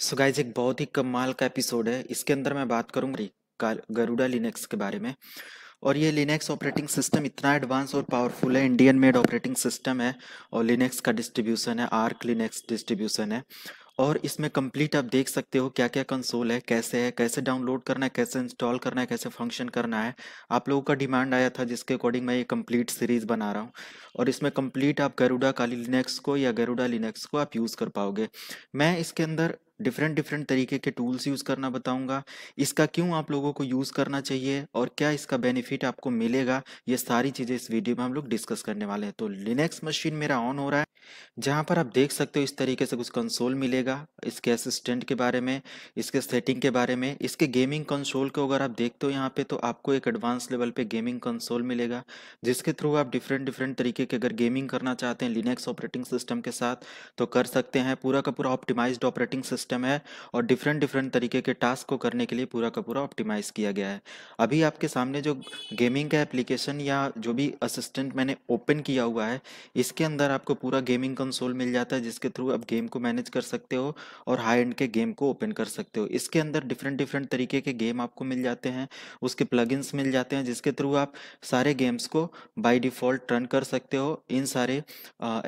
so guys एक बहुत ही कमाल का एपिसोड है इसके अंदर मैं बात करूंगी गरुड़ा लिनक्स के बारे में और ये लिनक्स ऑपरेटिंग सिस्टम इतना एडवांस और पावरफुल है इंडियन मेड ऑपरेटिंग सिस्टम है और लिनक्स का डिस्ट्रीब्यूशन है आर्क लिनक्स डिस्ट्रीब्यूशन है और इसमें कंप्लीट आप देख सकते हो क्या क्या कंसोल है कैसे है कैसे डाउनलोड करना है कैसे इंस्टॉल करना है कैसे फंक्शन करना है आप लोगों का डिमांड आया था जिसके अकॉर्डिंग मैं ये कंप्लीट सीरीज़ बना रहा हूँ और इसमें कंप्लीट आप गरुडा काली लिनक्स को या गरुडा लिनक्स को आप यूज़ कर पाओगे मैं इसके अंदर डिफरेंट डिफरेंट तरीके के टूल्स यूज़ करना बताऊंगा इसका क्यों आप लोगों को यूज़ करना चाहिए और क्या इसका बेनिफिट आपको मिलेगा ये सारी चीज़ें इस वीडियो में हम लोग डिस्कस करने वाले हैं तो लिनक्स मशीन मेरा ऑन हो रहा है जहाँ पर आप देख सकते हो इस तरीके से कुछ कंसोल मिलेगा इसके असिस्टेंट के बारे में इसके सेटिंग के बारे में इसके गेमिंग कंसोल को अगर आप देखते हो यहाँ पे तो आपको एक एडवांस लेवल पे गेमिंग कंसोल मिलेगा जिसके थ्रू आप डिफरेंट डिफरेंट तरीके के अगर गेमिंग करना चाहते हैं लिनक्स ऑपरेटिंग सिस्टम के साथ तो कर सकते हैं पूरा का पूरा ऑप्टिमाइज ऑपरेटिंग सिस्टम सिस्टम है और डिफरेंट डिफरेंट तरीके के टास्क को करने के लिए पूरा का पूरा ऑप्टिमाइज़ किया गया है अभी आपके सामने जो गेमिंग का एप्लीकेशन या जो भी असिस्टेंट मैंने ओपन किया हुआ है इसके अंदर आपको पूरा गेमिंग कंसोल मिल जाता है जिसके थ्रू आप गेम को मैनेज कर सकते हो और हाई एंड के गेम को ओपन कर सकते हो इसके अंदर डिफरेंट डिफरेंट तरीके के गेम आपको मिल जाते हैं उसके प्लगइन्स मिल जाते हैं जिसके थ्रू आप सारे गेम्स को बाय डिफ़ॉल्ट रन कर सकते हो इन सारे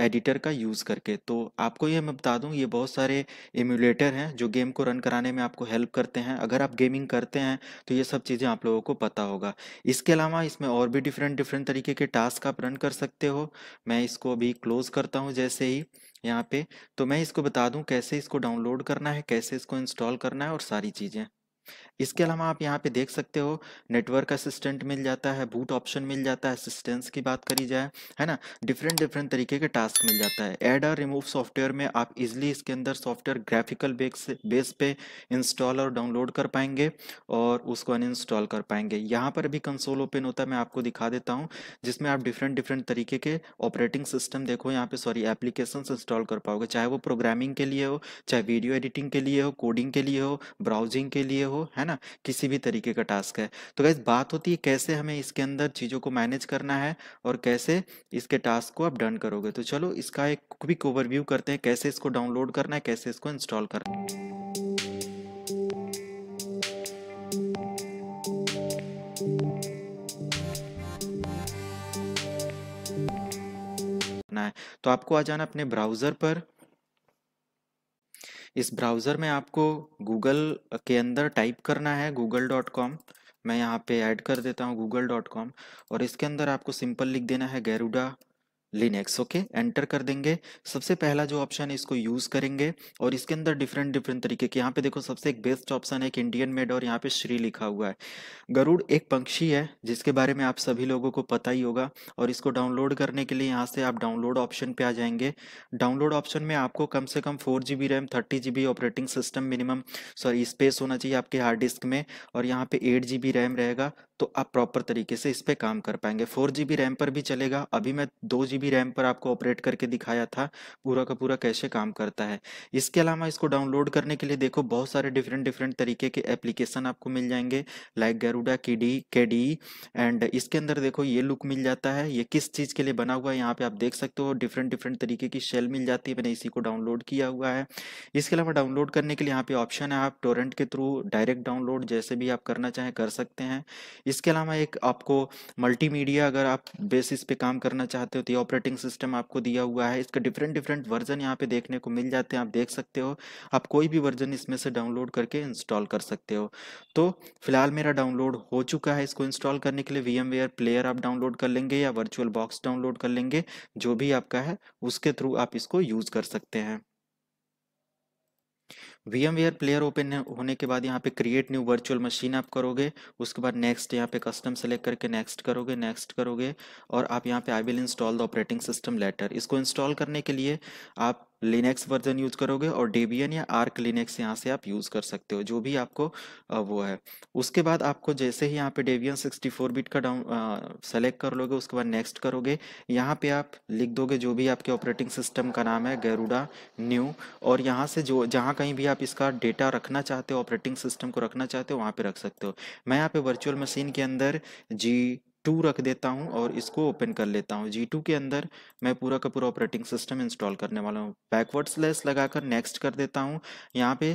एडिटर का यूज़ करके तो आपको ये मैं बता दूँ ये बहुत सारे इम्यूलेटर एडिटर हैं जो गेम को रन कराने में आपको हेल्प करते हैं अगर आप गेमिंग करते हैं तो ये सब चीज़ें आप लोगों को पता होगा इसके अलावा इसमें और भी डिफरेंट डिफरेंट तरीके के टास्क आप रन कर सकते हो मैं इसको अभी क्लोज़ करता हूँ जैसे ही यहाँ पे तो मैं इसको बता दूँ कैसे इसको डाउनलोड करना है कैसे इसको इंस्टॉल करना है और सारी चीज़ें इसके अलावा आप यहाँ पे देख सकते हो नेटवर्क असिस्टेंट मिल जाता है बूट ऑप्शन मिल जाता है असिस्टेंस की बात करी जाए है ना डिफरेंट डिफरेंट तरीके के टास्क मिल जाता है एड और रिमूव सॉफ्टवेयर में आप इजिली इसके अंदर सॉफ्टवेयर ग्राफिकल बेस बेस पे इंस्टॉल और डाउनलोड कर पाएंगे और उसको अनइंस्टॉल कर पाएंगे यहाँ पर भी कंसोल ओपन होता है मैं आपको दिखा देता हूँ जिसमें आप डिफरेंट डिफरेंट तरीके के ऑपरेटिंग सिस्टम देखो यहाँ पे सॉरी एप्लीकेशन इंस्टॉल कर पाओगे चाहे वो प्रोग्रामिंग के लिए हो चाहे वीडियो एडिटिंग के लिए हो कोडिंग के लिए हो ब्राउजिंग के लिए हो हो है ना किसी भी तरीके का टास्क है तो गैस बात होती है कैसे हमें इसके अंदर चीज़ों को मैनेज करना है और कैसे इसके टास्क को आप डन करोगे तो चलो इसका एक क्विक ओवरव्यू करते हैं कैसे इसको डाउनलोड करना है कैसे इसको इंस्टॉल करना है करना है तो आपको आ जाना अपने ब्राउज़र पर इस ब्राउज़र में आपको गूगल के अंदर टाइप करना है गूगल डॉट कॉम मैं यहाँ पे ऐड कर देता हूँ गूगल डॉट कॉम और इसके अंदर आपको सिंपल लिख देना है गैरुडा लिनक्स ओके एंटर कर देंगे सबसे पहला जो ऑप्शन है इसको यूज़ करेंगे और इसके अंदर डिफरेंट डिफरेंट तरीके के यहाँ पे देखो सबसे एक बेस्ट ऑप्शन है एक इंडियन मेड और यहाँ पे श्री लिखा हुआ है गरुड़ एक पंक्षी है जिसके बारे में आप सभी लोगों को पता ही होगा और इसको डाउनलोड करने के लिए यहाँ से आप डाउनलोड ऑप्शन पे आ जाएंगे डाउनलोड ऑप्शन में आपको कम से कम four G RAM thirty operating system minimum sorry space होना चाहिए आपके हार्ड डिस्क में और यहाँ पे एट जी रैम रहेगा तो आप प्रॉपर तरीके से इस पर काम कर पाएंगे फोर जी रैम पर भी चलेगा अभी मैं दो जी जी रैम पर आपको ऑपरेट करके दिखाया था पूरा का पूरा कैसे काम करता है इसके अलावा इसको डाउनलोड करने के लिए देखो बहुत सारे डिफरेंट डिफरेंट तरीके के एप्लीकेशन आपको मिल जाएंगे लाइक गरुडा की डी के डी एंड इसके अंदर देखो ये लुक मिल जाता है ये किस चीज़ के लिए बना हुआ है यहाँ पर आप देख सकते हो डिफरेंट डिफरेंट तरीके की शेल मिल जाती है मैंने इसी को डाउनलोड किया हुआ है इसके अलावा डाउनलोड करने के लिए यहाँ पर ऑप्शन है आप टोरेंट के थ्रू डायरेक्ट डाउनलोड जैसे भी आप करना चाहें कर सकते हैं इसके अलावा एक आपको मल्टीमीडिया अगर आप बेसिस पे काम करना चाहते हो तो ये ऑपरेटिंग सिस्टम आपको दिया हुआ है इसके डिफरेंट डिफरेंट वर्जन यहाँ पे देखने को मिल जाते हैं आप देख सकते हो आप कोई भी वर्जन इसमें से डाउनलोड करके इंस्टॉल कर सकते हो तो फिलहाल मेरा डाउनलोड हो चुका है इसको इंस्टॉल करने के लिए वी प्लेयर आप डाउनलोड कर लेंगे या वर्चुअल बॉक्स डाउनलोड कर लेंगे जो भी आपका है उसके थ्रू आप इसको यूज़ कर सकते हैं V M ware player open होने के बाद यहाँ पे क्रिएट न्यू वर्चुअल मशीन आप करोगे उसके बाद नेक्स्ट यहाँ पे कस्टम सेलेक्ट करके नेक्स्ट करोगे नेक्स्ट करोगे और आप यहाँ पे I will install the operating system later इसको इंस्टॉल करने के लिए आप लिनक्स वर्जन यूज करोगे और डेबियन या आर्क लिनक्स यहाँ से आप यूज कर सकते हो जो भी आपको वो है उसके बाद आपको जैसे ही यहाँ पे डेबियन 64 बिट का डाउन सेलेक्ट कर लोगे उसके बाद नेक्स्ट करोगे यहाँ पे आप लिख दोगे जो भी आपके ऑपरेटिंग सिस्टम का नाम है गैरूडा न्यू और यहाँ से जो जहाँ कहीं भी आप इसका डेटा रखना चाहते हो ऑपरेटिंग सिस्टम को रखना चाहते हो वहाँ पे रख सकते हो मैं यहाँ पे वर्चुअल मशीन के अंदर जी टू रख देता हूँ और इसको ओपन कर लेता हूँ जी टू के अंदर मैं पूरा का पूरा ऑपरेटिंग सिस्टम इंस्टॉल करने वाला हूँ बैकवर्ड लगा लगाकर नेक्स्ट कर देता हूँ यहाँ पे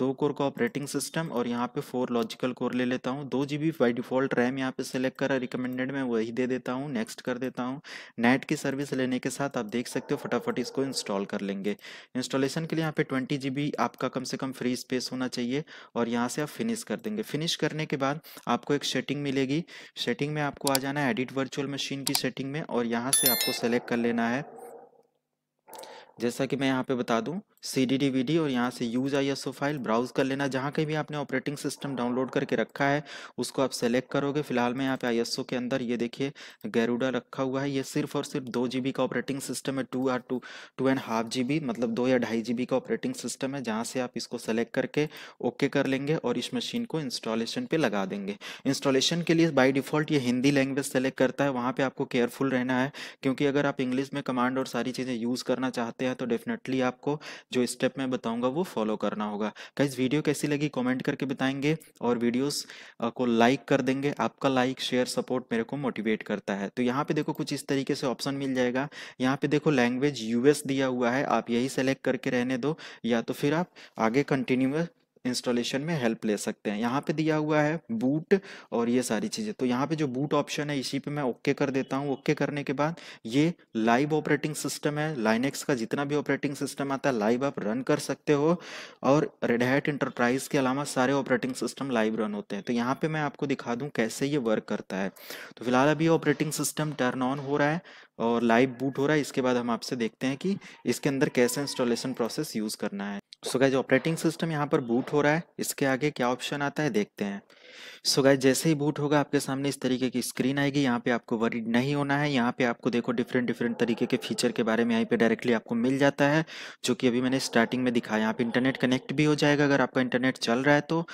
दो कोर का ऑपरेटिंग सिस्टम और यहाँ पे फोर लॉजिकल कोर ले लेता हूँ दो G B by default RAM यहाँ पे सेलेक्ट करा रिकमेंडेड मैं वही दे देता हूँ नेक्स्ट कर देता हूँ नेट की सर्विस लेने के साथ आप देख सकते हो फटाफट इसको इंस्टॉल कर लेंगे इंस्टॉलेशन के लिए यहाँ पे ट्वेंटी जी आपका कम से कम फ्री स्पेस होना चाहिए और यहाँ से आप फिनिश कर देंगे फिनिश करने के बाद आपको एक सेटिंग मिलेगी सेटिंग में आपको आपको आ जाना है एडिट वर्चुअल मशीन की सेटिंग में और यहाँ से आपको सेलेक्ट कर लेना है जैसा कि मैं यहाँ पे बता दूँ सी डी और यहाँ से यूज आई फाइल ब्राउज कर लेना जहाँ कहीं भी आपने ऑपरेटिंग सिस्टम डाउनलोड करके रखा है उसको आप सेलेक्ट करोगे फिलहाल मैं यहाँ पे आई के अंदर ये देखिए गैरूडा रखा हुआ है ये सिर्फ और सिर्फ दो जी का ऑपरेटिंग सिस्टम है two or two two and half G मतलब दो या ढाई जी का ऑपरेटिंग सिस्टम है जहाँ से आप इसको सेलेक्ट करके ओके कर लेंगे और इस मशीन को इंस्टॉलेशन पर लगा देंगे इंस्टॉलेशन के लिए बाई डिफ़ॉल्ट ये हिंदी लैंग्वेज सेलेक्ट करता है वहाँ पर आपको केयरफुल रहना है क्योंकि अगर आप इंग्लिश में कमांड और सारी चीज़ें यूज़ करना चाहते हैं तो डेफिनेटली आपको जो स्टेप मैं बताऊंगा वो फॉलो करना होगा गाइज वीडियो कैसी लगी कमेंट करके बताएंगे और वीडियोस को लाइक कर देंगे आपका लाइक शेयर सपोर्ट मेरे को मोटिवेट करता है तो यहाँ पे देखो कुछ इस तरीके से ऑप्शन मिल जाएगा यहाँ पे देखो लैंग्वेज यूएस दिया हुआ है आप यही सेलेक्ट करके रहने दो या तो फिर आप आगे कंटिन्यू इंस्टॉलेशन में हेल्प ले सकते हैं यहाँ पे दिया हुआ है बूट और ये सारी चीज़ें तो यहाँ पे जो बूट ऑप्शन है इसी पे मैं ओके कर देता हूँ ओके करने के बाद ये लाइव ऑपरेटिंग सिस्टम है लाइनेक्स का जितना भी ऑपरेटिंग सिस्टम आता है लाइव आप रन कर सकते हो और रेडहैट इंटरप्राइज के अलावा सारे ऑपरेटिंग सिस्टम लाइव रन होते हैं तो यहाँ पर मैं आपको दिखा दूँ कैसे ये वर्क करता है तो फिलहाल अभी ऑपरेटिंग सिस्टम टर्न ऑन हो रहा है और लाइव बूट हो रहा है इसके बाद हम आपसे देखते हैं कि इसके अंदर कैसे इंस्टॉलेशन प्रोसेस यूज़ करना है सो गाइज ऑपरेटिंग सिस्टम यहाँ पर बूट हो रहा है इसके आगे क्या ऑप्शन आता है देखते हैं सो गाय जैसे ही बूट होगा आपके सामने इस तरीके की स्क्रीन आएगी यहाँ पे आपको वरीड नहीं होना है यहाँ पे आपको देखो डिफरेंट डिफरेंट तरीके के फीचर के बारे में यहाँ पे डायरेक्टली आपको मिल जाता है जो कि अभी मैंने स्टार्टिंग में दिखाया यहाँ पे इंटरनेट कनेक्ट भी हो जाएगा अगर आपका इंटरनेट चल रहा है तो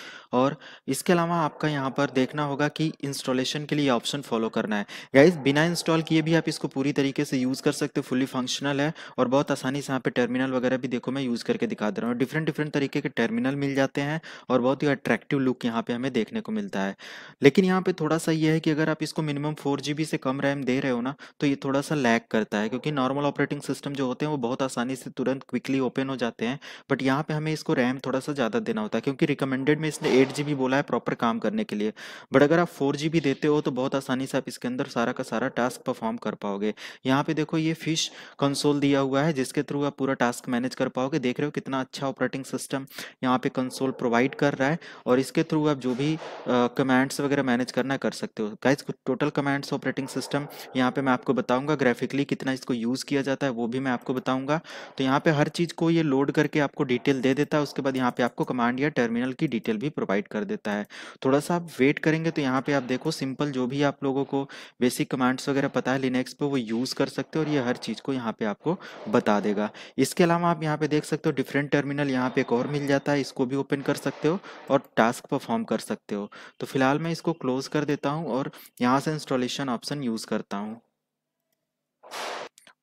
और इसके अलावा आपका यहाँ पर देखना होगा कि इंस्टॉलेशन के लिए ऑप्शन फॉलो करना है गाइज बिना इंस्टॉल किए भी आप इसको पूरी तरीके से यूज़ कर सकते हो फुली फंक्शनल है और बहुत आसानी से यहाँ पे टर्मिनल वगैरह भी देखो मैं यूज़ करके दिखा दे रहा हूँ डिफरेंट डिफरेंट तरीके के टर्मिनल मिल जाते हैं और बहुत ही अट्रैक्टिव लुक यहाँ पे हमें देखने को मिलता है लेकिन यहाँ पे थोड़ा सा ये है कि अगर आप इसको मिनिमम फोर जी से कम रैम दे रहे हो ना तो ये थोड़ा सा लैग करता है क्योंकि नॉर्मल ऑपरेटिंग सिस्टम जो होते हैं वो बहुत आसानी से तुरंत क्विकली ओपन हो जाते हैं बट यहाँ पे हमें इसको रैम थोड़ा सा ज़्यादा देना होता है क्योंकि रिकमेंडेड में इसने एट जी बोला है प्रॉपर काम करने के लिए बट अगर आप फोर जी देते हो तो बहुत आसानी से आप इसके अंदर सारा का सारा टास्क परफॉर्म कर पाओगे यहाँ पे देखो ये फिश कंसोल दिया हुआ है जिसके थ्रू आप पूरा टास्क मैनेज कर पाओगे देख रहे हो कितना अच्छा ऑपरेटिंग सिस्टम यहाँ पे कंसोल प्रोवाइड कर रहा है और इसके थ्रू आप जो भी कमांड्स वगैरह मैनेज करना कर सकते हो guys total commands operating system यहाँ पे मैं आपको बताऊंगा ग्राफिकली कितना इसको यूज़ किया जाता है वो भी मैं आपको बताऊंगा तो यहाँ पे हर चीज़ को ये लोड करके आपको डिटेल दे देता है उसके बाद यहाँ पे आपको कमांड या टर्मिनल की डिटेल भी प्रोवाइड कर देता है थोड़ा सा आप वेट करेंगे तो यहाँ पर आप देखो सिंपल जो भी आप लोगों को बेसिक कमांड्स वगैरह पता है लिनेक्स पे वो यूज़ कर सकते हो और ये हर चीज़ को यहाँ पर आपको बता देगा इसके अलावा आप यहाँ पर देख सकते हो डिफरेंट टर्मिनल यहाँ पर एक और मिल जाता है इसको भी ओपन कर सकते हो और टास्क परफॉर्म कर सकते हो हो तो फिलहाल मैं इसको क्लोज कर देता हूँ और यहाँ से इंस्टॉलेशन ऑप्शन यूज़ करता हूँ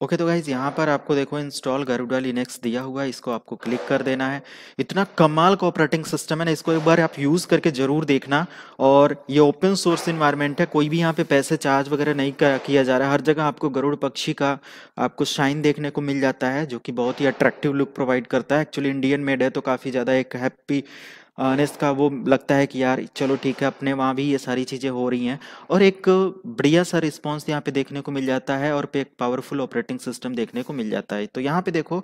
ओके okay, तो गाइज यहाँ पर आपको देखो इंस्टॉल गरुडा लिनेक्स दिया हुआ है इसको आपको क्लिक कर देना है इतना कमाल का ऑपरेटिंग सिस्टम है ना इसको एक बार आप यूज़ करके ज़रूर देखना और ये ओपन सोर्स इन्वायरमेंट है कोई भी यहाँ पे पैसे चार्ज वगैरह नहीं किया जा रहा है हर जगह आपको गरुड़ पक्षी का आपको शाइन देखने को मिल जाता है जो कि बहुत ही अट्रैक्टिव लुक प्रोवाइड करता है एक्चुअली इंडियन मेड है तो काफ़ी ज़्यादा एक हैप्पी नेस का वो लगता है कि यार चलो ठीक है अपने वहाँ भी ये सारी चीज़ें हो रही हैं और एक बढ़िया सा रिस्पॉन्स यहाँ पे देखने को मिल जाता है और पे एक पावरफुल ऑपरेटिंग सिस्टम देखने को मिल जाता है तो यहाँ पे देखो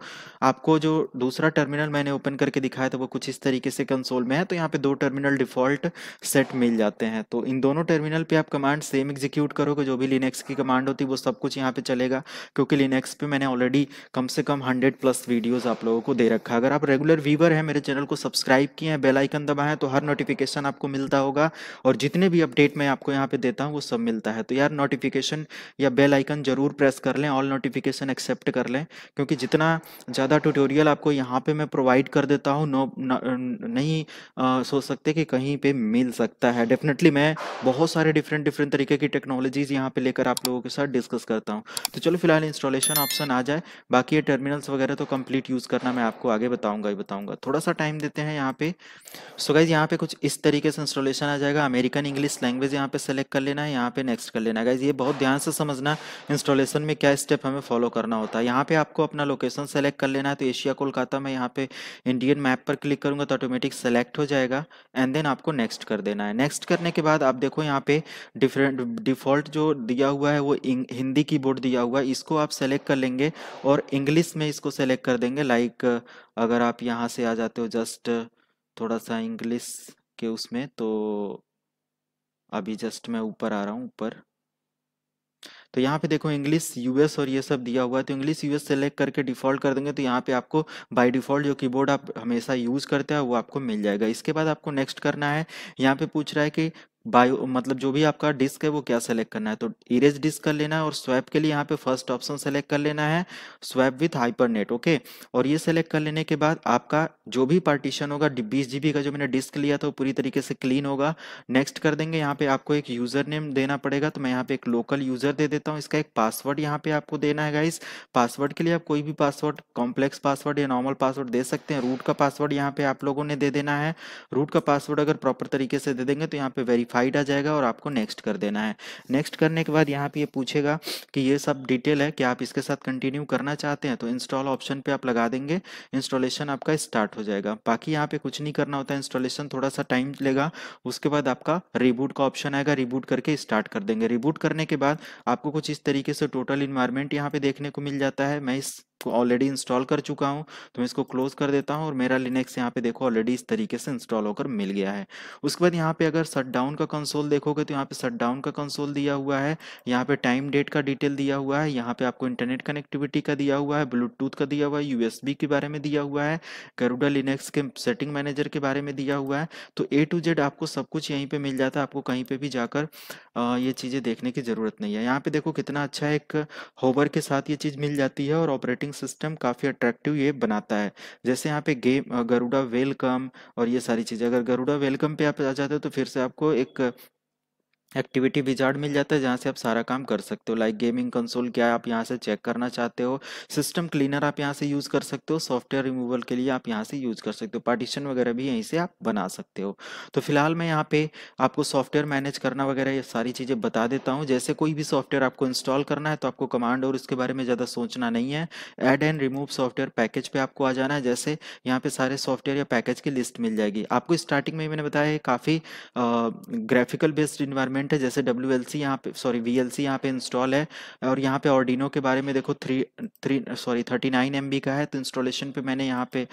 आपको जो दूसरा टर्मिनल मैंने ओपन करके दिखाया था वो कुछ इस तरीके से कंसोल में है तो यहाँ पे दो टर्मिनल डिफॉल्ट सेट मिल जाते हैं तो इन दोनों टर्मिनल पर आप कमांड सेम एग्जीक्यूट करोगे जो भी लिनेक्स की कमांड होती है वो सब कुछ यहाँ पे चलेगा क्योंकि लिनेक्स पर मैंने ऑलरेडी कम से कम हंड्रेड प्लस वीडियोज़ आप लोगों को दे रखा अगर आप रेगुलर व्यूवर हैं मेरे चैनल को सब्सक्राइब किए हैं बेलाइक आइकन दबाएं तो हर नोटिफिकेशन आपको मिलता होगा और जितने भी अपडेट मैं आपको यहाँ पे देता हूँ वो सब मिलता है तो यार नोटिफिकेशन या बेल आइकन जरूर प्रेस कर लें ऑल नोटिफिकेशन एक्सेप्ट कर लें क्योंकि जितना ज़्यादा ट्यूटोरियल आपको यहाँ पर मैं प्रोवाइड कर देता हूँ नो नहीं सोच सकते कि कहीं पर मिल सकता है डेफिनेटली मैं बहुत सारे डिफरेंट डिफरेंट तरीके की टेक्नोलॉजीज़ यहाँ पर लेकर आप लोगों के साथ डिस्कस करता हूँ तो चलो फिलहाल इंस्टॉलेशन ऑप्शन आ जाए बाकी ये टर्मिनल्स वगैरह तो कंप्लीट यूज़ करना मैं आपको आगे बताऊंगा ही बताऊंगा थोड़ा सा टाइम देते हैं यहाँ पे सो गाइज यहाँ पे कुछ इस तरीके से इंस्टॉलेशन आ जाएगा अमेरिकन इंग्लिश लैंग्वेज यहाँ पे सेलेक्ट कर लेना है यहाँ पे नेक्स्ट कर लेना है गाइज ये बहुत ध्यान से समझना इंस्टॉलेशन में क्या स्टेप हमें फॉलो करना होता है यहाँ पे आपको अपना लोकेशन सेलेक्ट कर लेना है तो एशिया कोलकाता में यहाँ पे इंडियन मैप पर क्लिक करूँगा तो ऑटोमेटिक सेलेक्ट हो जाएगा एंड देन आपको नेक्स्ट कर देना है नेक्स्ट करने के बाद आप देखो यहाँ पे डिफरेंट डिफॉल्ट जो दिया हुआ है वो हिंदी की बोर्ड दिया हुआ है इसको आप सेलेक्ट कर लेंगे और इंग्लिश में इसको सेलेक्ट कर देंगे लाइक अगर आप यहाँ से आ जाते हो जस्ट थोड़ा सा इंग्लिश के उसमें तो अभी जस्ट मैं ऊपर आ रहा हूँ ऊपर तो यहाँ पे देखो इंग्लिश यूएस और ये सब दिया हुआ है तो इंग्लिश यूएस सेलेक्ट करके डिफ़ॉल्ट कर देंगे तो यहाँ पे आपको बाय डिफ़ॉल्ट जो कीबोर्ड आप हमेशा यूज़ करते हैं वो आपको मिल जाएगा इसके बाद आपको नेक्स्ट करना है यहाँ पे पूछ रहा है कि बायो मतलब जो भी आपका डिस्क है वो क्या सेलेक्ट करना है तो इरेज डिस्क कर लेना है और स्वैप के लिए यहाँ पे फर्स्ट ऑप्शन सेलेक्ट कर लेना है स्वैप विथ हाइपरनेट ओके और ये सेलेक्ट कर लेने के बाद आपका जो भी पार्टीशन होगा बीस जीबी का जो मैंने डिस्क लिया था वो पूरी तरीके से क्लीन होगा नेक्स्ट कर देंगे यहाँ पे आपको एक यूजर नेम देना पड़ेगा तो मैं यहाँ पे एक लोकल यूजर दे देता हूँ इसका एक पासवर्ड यहाँ पे आपको देना है इस पासवर्ड के लिए आप कोई भी पासवर्ड कॉम्प्लेक्स पासवर्ड या नॉर्मल पासवर्ड दे सकते हैं रूट का पासवर्ड यहाँ पे आप लोगों ने दे देना है रूट का पासवर्ड अगर प्रॉपर तरीके से दे देंगे तो यहाँ पे वेरीफाई वेरीफाइड आ जाएगा और आपको नेक्स्ट कर देना है नेक्स्ट करने के बाद यहाँ पे ये पूछेगा कि ये सब डिटेल है कि आप इसके साथ कंटिन्यू करना चाहते हैं तो इंस्टॉल ऑप्शन पे आप लगा देंगे इंस्टॉलेशन आपका स्टार्ट हो जाएगा बाकी यहाँ पे कुछ नहीं करना होता इंस्टॉलेशन थोड़ा सा टाइम लेगा उसके बाद आपका रिबूट का ऑप्शन आएगा रिबूट करके स्टार्ट कर देंगे रिबूट करने के बाद आपको कुछ इस तरीके से टोटल इन्वायरमेंट यहाँ पे देखने को मिल जाता है मैं इस को ऑलरेडी इंस्टॉल कर चुका हूं तो मैं इसको क्लोज कर देता हूं और मेरा लिनक्स यहाँ पे देखो ऑलरेडी इस तरीके से इंस्टॉल होकर मिल गया है उसके बाद यहाँ पे अगर शट डाउन का कंसोल देखोगे तो यहाँ पे शट डाउन का कंसोल दिया हुआ है यहाँ पे टाइम डेट का डिटेल दिया हुआ है यहां पे आपको इंटरनेट कनेक्टिविटी का दिया हुआ है ब्लूटूथ का दिया हुआ है यूएसबी के बारे में दिया हुआ है गरुडा लिनक्स के सेटिंग मैनेजर के बारे में दिया हुआ है तो ए टू जेड आपको सब कुछ यहीं पर मिल जाता है आपको कहीं पर भी जाकर ये चीज़ें देखने की ज़रूरत नहीं है यहाँ पे देखो कितना अच्छा एक होवर के साथ ये चीज़ मिल जाती है और ऑपरेटिंग रेटिंग सिस्टम काफ़ी अट्रैक्टिव ये बनाता है जैसे यहाँ पे गेम गरुड़ा वेलकम और ये सारी चीज़ें अगर गरुड़ा वेलकम पे आप आ जाते हो तो फिर से आपको एक एक्टिविटी विजार्ड मिल जाता है जहाँ से आप सारा काम कर सकते हो लाइक गेमिंग कंसोल क्या आप यहाँ से चेक करना चाहते हो सिस्टम क्लीनर आप यहाँ से यूज़ कर सकते हो सॉफ्टवेयर रिमूवल के लिए आप यहाँ से यूज़ कर सकते हो पार्टीशन वगैरह भी यहीं से आप बना सकते हो तो फिलहाल मैं यहाँ पे आपको सॉफ्टवेयर मैनेज करना वगैरह ये सारी चीज़ें बता देता हूँ जैसे कोई भी सॉफ्टवेयर आपको इंस्टॉल करना है तो आपको कमांड और उसके बारे में ज़्यादा सोचना नहीं है add and remove software package पर आपको आ जाना है जैसे यहाँ पर सारे सॉफ्टवेयर या पैकेज की लिस्ट मिल जाएगी आपको स्टार्टिंग में मैंने बताया काफ़ी ग्राफिकल बेस्ड इन्वायरमेंट कंपोनेंट है जैसे डब्ल्यू एल सी यहाँ पे सॉरी वी एल सी यहाँ पे इंस्टॉल है और यहाँ पे ऑर्डिनो के बारे में देखो three three sorry thirty nine M B का है तो इंस्टॉलेशन पे मैंने यहाँ पे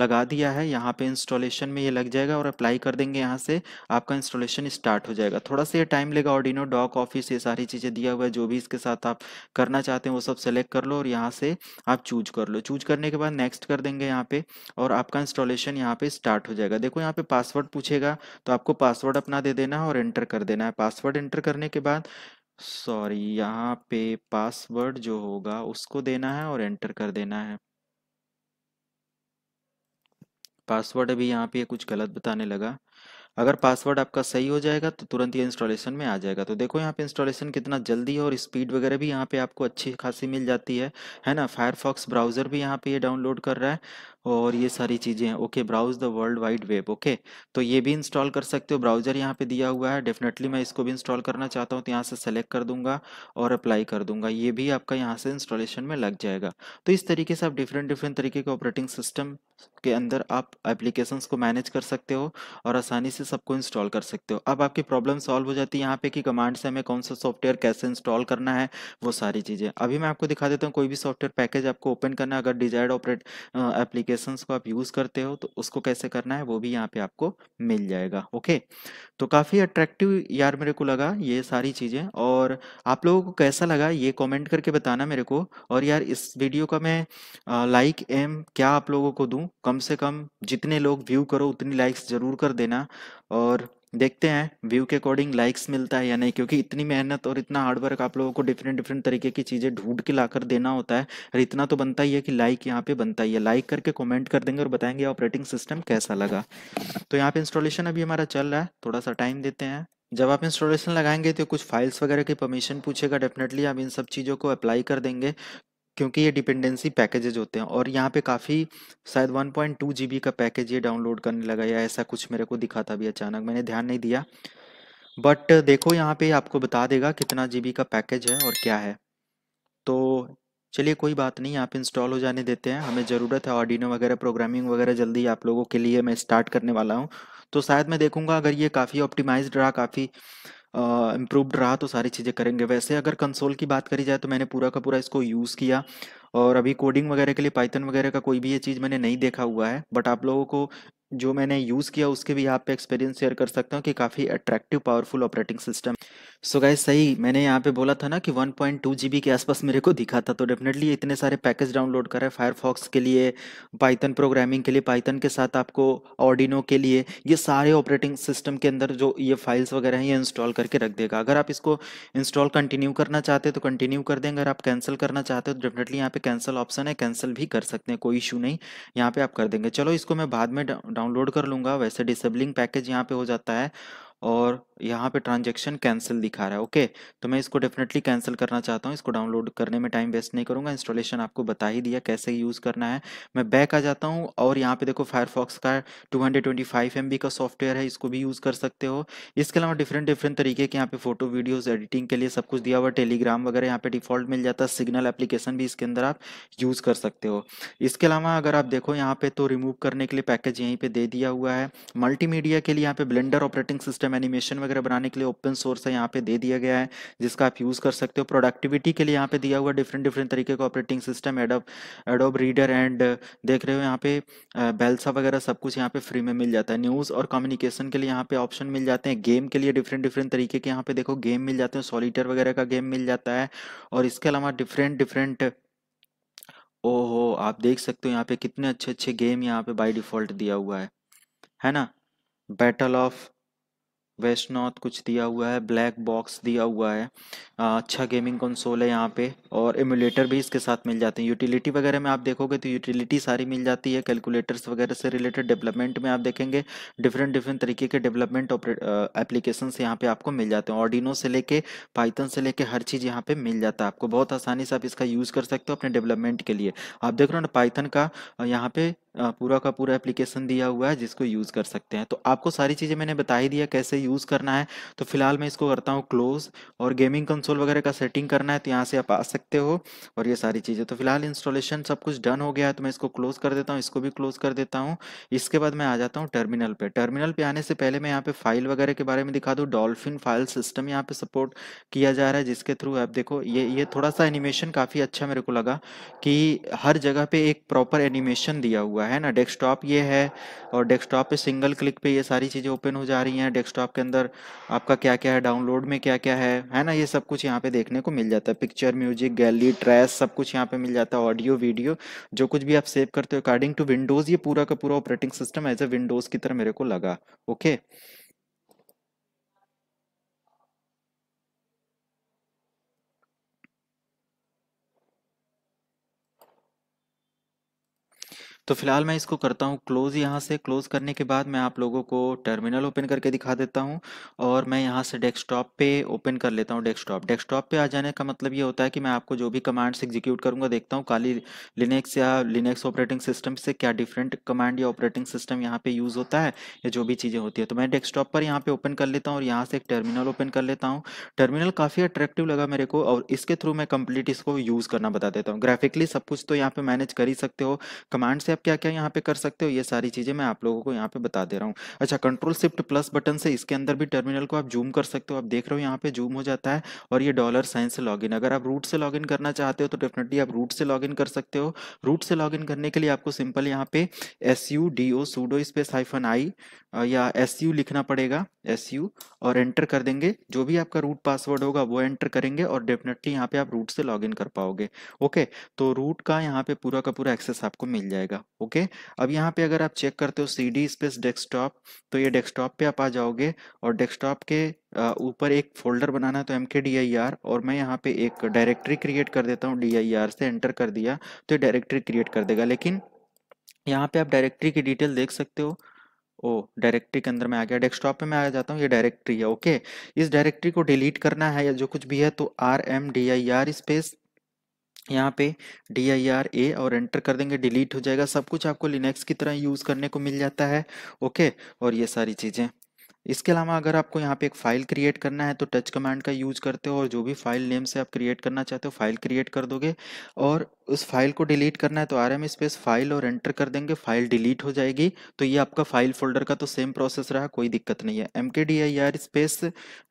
लगा दिया है यहाँ पे इंस्टॉलेशन में ये लग जाएगा और अप्लाई कर देंगे यहाँ से आपका इंस्टॉलेशन स्टार्ट हो जाएगा थोड़ा सा ये टाइम लेगा ऑर्डिनो डॉक ऑफिस ये सारी चीज़ें दिया हुआ है जो भी इसके साथ आप करना चाहते हैं वो सब सेलेक्ट कर लो और यहाँ से आप चूज कर लो चूज करने के बाद नेक्स्ट कर देंगे यहाँ पे और आपका इंस्टॉलेशन यहाँ पे स्टार्ट हो जाएगा देखो यहाँ पे पासवर्ड पूछेगा तो आपको पासवर्ड अपना दे देना और एंटर कर देना करना है पासवर्ड एंटर करने के बाद सॉरी यहाँ पे पासवर्ड जो होगा उसको देना है और एंटर कर देना है पासवर्ड अभी यहाँ पे कुछ गलत बताने लगा अगर पासवर्ड आपका सही हो जाएगा तो तुरंत ही इंस्टॉलेशन में आ जाएगा तो देखो यहाँ पे इंस्टॉलेशन कितना जल्दी है और स्पीड वगैरह भी यहाँ पे आपको अच्छी खासी मिल जाती है है ना फायरफॉक्स ब्राउज़र भी यहाँ पे ये यह डाउनलोड कर रहा है और ये सारी चीज़ें हैं okay browse the world wide web okay तो ये भी इंस्टॉल कर सकते हो ब्राउज़र यहाँ पे दिया हुआ है डेफिनेटली मैं इसको भी इंस्टॉल करना चाहता हूँ तो यहाँ से सेलेक्ट कर दूंगा और अप्लाई कर दूंगा ये भी आपका यहाँ से इंस्टॉलेशन में लग जाएगा तो इस तरीके से आप डिफरेंट डिफरेंट तरीके के ऑपरेटिंग सिस्टम के अंदर आप एप्लीकेशंस को मैनेज कर सकते हो और आसानी से सबको इंस्टॉल कर सकते हो अब आपकी प्रॉब्लम सॉल्व हो जाती है यहाँ पे कि कमांड से हमें कौन सा सॉफ्टवेयर कैसे इंस्टॉल करना है वो सारी चीज़ें अभी मैं आपको दिखा देता हूँ कोई भी सॉफ्टवेयर पैकेज आपको ओपन करना है अगर डिजायर्ड ऑपरेट एप्लीकेशन एप्लीकेशंस को आप यूज़ करते हो तो उसको कैसे करना है वो भी यहाँ पे आपको मिल जाएगा ओके तो काफ़ी अट्रैक्टिव यार मेरे को लगा ये सारी चीज़ें और आप लोगों को कैसा लगा ये कमेंट करके बताना मेरे को और यार इस वीडियो का मैं लाइक एम क्या आप लोगों को दूँ कम से कम जितने लोग व्यू करो उतनी लाइक्स ज़रूर कर देना और देखते हैं व्यू के अकॉर्डिंग लाइक्स मिलता है या नहीं क्योंकि इतनी मेहनत और इतना हार्डवर्क आप लोगों को डिफरेंट डिफरेंट तरीके की चीज़ें ढूंढ के लाकर देना होता है और इतना तो बनता ही है कि लाइक यहाँ पे बनता ही है लाइक करके कमेंट कर देंगे और बताएंगे ऑपरेटिंग सिस्टम कैसा लगा तो यहाँ पे इंस्टॉलेशन अभी हमारा चल रहा है थोड़ा सा टाइम देते हैं जब आप इंस्टॉलेशन लगाएंगे तो कुछ फाइल्स वगैरह की परमिशन पूछेगा डेफिनेटली आप इन सब चीज़ों को अप्लाई कर देंगे क्योंकि ये डिपेंडेंसी पैकेजेज होते हैं और यहाँ पे काफ़ी शायद 1.2 पॉइंट का पैकेज ये डाउनलोड करने लगा या ऐसा कुछ मेरे को दिखा था भी अचानक मैंने ध्यान नहीं दिया बट देखो यहाँ पे आपको बता देगा कितना जी का पैकेज है और क्या है तो चलिए कोई बात नहीं आप इंस्टॉल हो जाने देते हैं हमें ज़रूरत है ऑडिनो वगैरह प्रोग्रामिंग वगैरह जल्दी आप लोगों के लिए मैं स्टार्ट करने वाला हूँ तो शायद मैं देखूंगा अगर ये काफ़ी ऑप्टिमाइज्ड रहा काफ़ी इम्प्रूवड रहा तो सारी चीज़ें करेंगे वैसे अगर कंसोल की बात करी जाए तो मैंने पूरा का पूरा इसको यूज़ किया और अभी कोडिंग वगैरह के लिए पाइथन वगैरह का कोई भी ये चीज़ मैंने नहीं देखा हुआ है बट आप लोगों को जो मैंने यूज़ किया उसके भी यहाँ पे एक्सपीरियंस शेयर कर सकता हूँ कि काफ़ी attractive powerful operating system so guys सही मैंने यहाँ पे बोला था ना कि 1.2 पॉइंट के आसपास मेरे को दिखा था तो डेफिनेटली इतने सारे पैकेज डाउनलोड करा है फायरफॉक्स के लिए पाइथन प्रोग्रामिंग के लिए पाइथन के साथ आपको ऑडिनो के लिए ये सारे ऑपरेटिंग सिस्टम के अंदर जो ये फाइल्स वगैरह हैं ये इंस्टॉल करके रख देगा अगर आप इसको इंस्टॉल कंटिन्यू करना चाहते तो कंटिन्यू कर दें अगर आप कैंसिल करना चाहते हो तो डेफिनेटली यहाँ पे कैंसिल ऑप्शन है कैंसिल भी कर सकते हैं कोई इशू नहीं यहाँ पर आप कर देंगे चलो इसको मैं बाद में डाउनलोड कर लूँगा वैसे डिसेबलिंग पैकेज यहाँ पे हो जाता है और यहाँ पे ट्रांजेक्शन कैंसिल दिखा रहा है ओके तो मैं इसको डेफिनेटली कैंसिल करना चाहता हूँ इसको डाउनलोड करने में टाइम वेस्ट नहीं करूँगा इंस्टॉलेशन आपको बता ही दिया कैसे यूज़ करना है मैं बैक आ जाता हूँ और यहाँ पे देखो फायरफॉक्स का टू हंड्रेड का सॉफ्टवेयर है इसको भी यूज़ कर सकते हो इसके अलावा डिफरेंट डिफरेंट तरीके के यहाँ पे फोटो वीडियोज़ एडिटिंग के लिए सब कुछ दिया हुआ टेलीग्राम वगैरह यहाँ पे डिफॉल्ट मिल जाता है सिग्नल एप्लीकेशन भी इसके अंदर आप यूज़ कर सकते हो इसके अलावा अगर आप देखो यहाँ पे तो रिमूव करने के लिए पैकेज यहीं पर दे दिया हुआ है मल्टी के लिए यहाँ पे Blender operating system system animation वगैरह बनाने के लिए ओपन सोर्स है यहाँ पे दे दिया गया है जिसका आप यूज़ कर सकते हो प्रोडक्टिविटी के लिए यहाँ पे दिया हुआ डिफरेंट डिफरेंट तरीके का operating system Adobe Adobe Reader and देख रहे हो यहाँ पे बेल्सा uh, वगैरह सब कुछ यहाँ पे फ्री में मिल जाता है न्यूज़ और कम्युनिकेशन के लिए यहाँ पे ऑप्शन मिल जाते हैं गेम के लिए डिफरेंट डिफरेंट तरीके के यहाँ पे देखो गेम मिल जाते हैं सॉलिटर वगैरह का गेम मिल जाता है और इसके अलावा डिफरेंट डिफरेंट ओहो आप देख सकते हो यहाँ पे कितने अच्छे अच्छे गेम यहाँ पे बाय डिफ़ॉल्ट दिया हुआ है है ना बैटल ऑफ नॉर्थ कुछ दिया हुआ है ब्लैक बॉक्स दिया हुआ है अच्छा गेमिंग कंसोल है यहाँ पे और एमुलेटर भी इसके साथ मिल जाते हैं यूटिलिटी वगैरह में आप देखोगे तो यूटिलिटी सारी मिल जाती है कैलकुलेटर्स वगैरह से रिलेटेड डेवलपमेंट में आप देखेंगे डिफरेंट डिफरेंट तरीके के डेवलपमेंट एप्लीकेशन यहाँ पे आपको मिल जाते हैं ऑडिनो से लेके पाइथन से लेके हर चीज़ यहाँ पे मिल जाता है आपको बहुत आसानी से आप इसका यूज़ कर सकते हो अपने डेवलपमेंट के लिए आप देख रहे हो ना पाइथन का यहाँ पे पूरा का पूरा एप्लीकेशन दिया हुआ है जिसको यूज़ कर सकते हैं तो आपको सारी चीज़ें मैंने बता ही दिया कैसे यूज़ करना है तो फिलहाल मैं इसको करता हूँ क्लोज और गेमिंग कंसोल वगैरह का सेटिंग करना है तो यहाँ से आप आ सकते हो और ये सारी चीज़ें तो फिलहाल इंस्टॉलेशन सब कुछ डन हो गया है तो मैं इसको क्लोज़ कर देता हूँ इसको भी क्लोज़ कर देता हूँ इसके बाद मैं आ जाता हूँ टर्मिनल पर टर्मिनल पर आने से पहले मैं यहाँ पे फाइल वगैरह के बारे में दिखा दूँ डॉल्फिन फाइल सिस्टम यहाँ पे सपोर्ट किया जा रहा है जिसके थ्रू आप देखो ये ये थोड़ा सा एनिमेशन काफ़ी अच्छा मेरे को लगा कि हर जगह पे एक प्रॉपर एनिमेशन दिया हुआ है ना डेस्कटॉप ये है और डेस्कटॉप पे सिंगल क्लिक पे ये सारी चीज़ें ओपन हो जा रही हैं डेस्कटॉप आपके अंदर आपका क्या क्या है डाउनलोड में क्या क्या है है ना ये सब कुछ यहाँ पे देखने को मिल जाता है पिक्चर म्यूजिक गैलरी ट्रेस सब कुछ यहाँ पे मिल जाता है ऑडियो वीडियो जो कुछ भी आप सेव करते हो अकॉर्डिंग टू विंडोज़ ये पूरा का पूरा operating system as a Windows की तरह मेरे को लगा ओके तो फिलहाल मैं इसको करता हूँ क्लोज़ यहाँ से क्लोज़ करने के बाद मैं आप लोगों को टर्मिनल ओपन करके दिखा देता हूँ और मैं यहाँ से डेस्कटॉप पे ओपन कर लेता हूँ डेस्कटॉप डेस्कटॉप पे आ जाने का मतलब ये होता है कि मैं आपको जो भी कमांड्स एग्जीक्यूट करूँगा देखता हूँ काली लिनक्स या लिनक्स ऑपरेटिंग सिस्टम से क्या डिफरेंट कमांड या ऑपरेटिंग सिस्टम यहाँ पर यूज़ होता है या जो भी चीज़ें होती है तो मैं डेस्कटॉप पर यहाँ पर ओपन कर लेता हूँ और यहाँ से एक टर्मिनल ओपन कर लेता हूँ टर्मिनल काफ़ी अट्रैक्टिव लगा मेरे को और इसके थ्रू मैं कंप्लीट इसको यूज़ करना बता देता हूँ ग्राफिकली सब कुछ तो यहाँ पर मैनेज कर ही सकते हो कमांड से आप क्या क्या यहाँ पे कर सकते हो ये सारी चीज़ें मैं आप लोगों को यहाँ पे बता दे रहा हूँ अच्छा कंट्रोल शिफ्ट प्लस बटन से इसके अंदर भी टर्मिनल को आप जूम कर सकते हो आप देख रहे हो यहाँ पे जूम हो जाता है और ये डॉलर साइन से लॉग अगर आप रूट से लॉग करना चाहते हो तो डेफिनेटली आप रूट से लॉग कर सकते हो रूट से लॉग करने के लिए आपको सिंपल यहाँ पे S U D O sudo space hyphen I या एस यू लिखना पड़ेगा एस यू और एंटर कर देंगे जो भी आपका रूट पासवर्ड होगा वो एंटर करेंगे और डेफिनेटली यहाँ पे आप रूट से लॉग कर पाओगे ओके तो रूट का यहाँ पे पूरा का पूरा एक्सेस आपको मिल जाएगा ओके अब यहाँ पे अगर आप चेक करते हो सी डी स्पेस डेस्कटॉप तो ये डेस्कटॉप पे आप आ जाओगे और डेस्कटॉप के ऊपर एक फोल्डर बनाना है तो M K D I R और मैं यहाँ पे एक डायरेक्टरी क्रिएट कर देता हूँ डी आई आर से एंटर कर दिया तो ये डायरेक्टरी क्रिएट कर देगा लेकिन यहाँ पे आप डायरेक्टरी की डिटेल देख सकते हो ओ डायरेक्टरी के अंदर मैं आ गया डेस्कटॉप पे मैं आ जाता हूँ ये डायरेक्टरी है ओके इस डायरेक्टरी को डिलीट करना है या जो कुछ भी है तो R M D I R space यहाँ पे डी आई आर ए और एंटर कर देंगे डिलीट हो जाएगा सब कुछ आपको लिनक्स की तरह यूज़ करने को मिल जाता है ओके और ये सारी चीज़ें इसके अलावा अगर आपको यहाँ पे एक फ़ाइल क्रिएट करना है तो टच कमांड का यूज़ करते हो और जो भी फाइल नेम से आप क्रिएट करना चाहते हो फाइल क्रिएट कर दोगे और उस फाइल को डिलीट करना है तो आर एम स्पेस फाइल और एंटर कर देंगे फाइल डिलीट हो जाएगी तो ये आपका फाइल फोल्डर का तो सेम प्रोसेस रहा कोई दिक्कत नहीं है M K D I R space